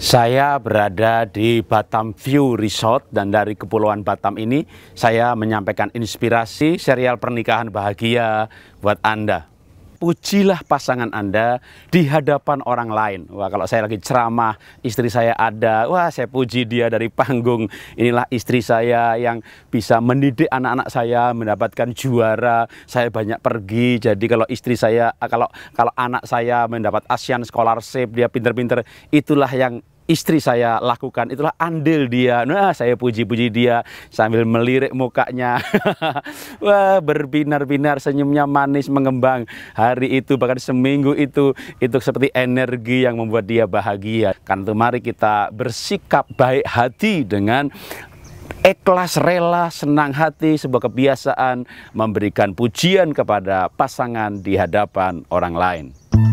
Saya berada di Batam View Resort dan dari Kepulauan Batam ini saya menyampaikan inspirasi serial pernikahan bahagia buat Anda. Pujilah pasangan Anda di hadapan orang lain. Wah, kalau saya lagi ceramah, istri saya ada. Wah, saya puji dia dari panggung. Inilah istri saya yang bisa mendidik anak-anak saya mendapatkan juara. Saya banyak pergi. Jadi kalau istri saya kalau kalau anak saya mendapat ASEAN scholarship, dia pinter-pinter, itulah yang istri saya lakukan itulah andil dia nah saya puji-puji dia sambil melirik mukanya wah berbinar-binar senyumnya manis mengembang hari itu bahkan seminggu itu itu seperti energi yang membuat dia bahagia kan tuh mari kita bersikap baik hati dengan ikhlas rela senang hati sebuah kebiasaan memberikan pujian kepada pasangan di hadapan orang lain.